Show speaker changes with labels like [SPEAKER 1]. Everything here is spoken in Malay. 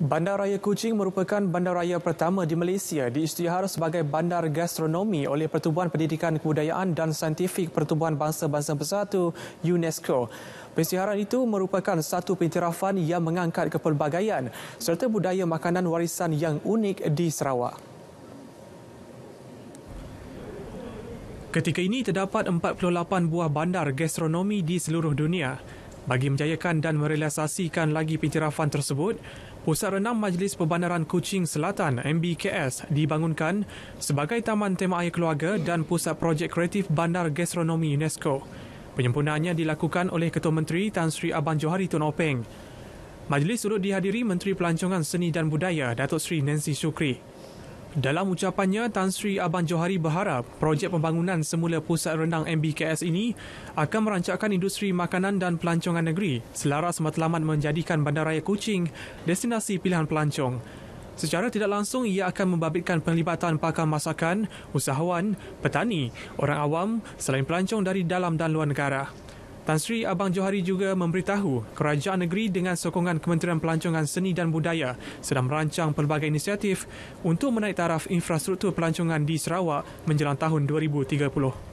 [SPEAKER 1] Bandaraya Raya Kuching merupakan bandaraya pertama di Malaysia diisytihar sebagai bandar gastronomi oleh Pertubuhan Pendidikan Kebudayaan dan Saintifik Pertubuhan Bangsa-Bangsa Bersatu UNESCO. Pensiharan itu merupakan satu pentirafan yang mengangkat kepelbagaian serta budaya makanan warisan yang unik di Sarawak. Ketika ini terdapat 48 buah bandar gastronomi di seluruh dunia. Bagi menjayakan dan merealisasikan lagi pentirafan tersebut, Pusat Renang Majlis Perbandaran Kuching Selatan MBKS dibangunkan sebagai Taman Tema Air Keluarga dan Pusat Projek Kreatif Bandar Gastronomi UNESCO. Penyempurnaannya dilakukan oleh Ketua Menteri Tan Sri Abang Johari Tun Openg. Majlis turut dihadiri Menteri Pelancongan Seni dan Budaya Datuk Sri Nancy Shukri. Dalam ucapannya, Tan Sri Abang Johari berharap projek pembangunan semula pusat rendang MBKS ini akan merancangkan industri makanan dan pelancongan negeri selaras matlamat menjadikan bandaraya Kuching destinasi pilihan pelancong. Secara tidak langsung, ia akan membabitkan penglibatan pakar masakan, usahawan, petani, orang awam selain pelancong dari dalam dan luar negara. Tan Sri Abang Johari juga memberitahu kerajaan negeri dengan sokongan Kementerian Pelancongan Seni dan Budaya sedang merancang pelbagai inisiatif untuk menaik taraf infrastruktur pelancongan di Sarawak menjelang tahun 2030.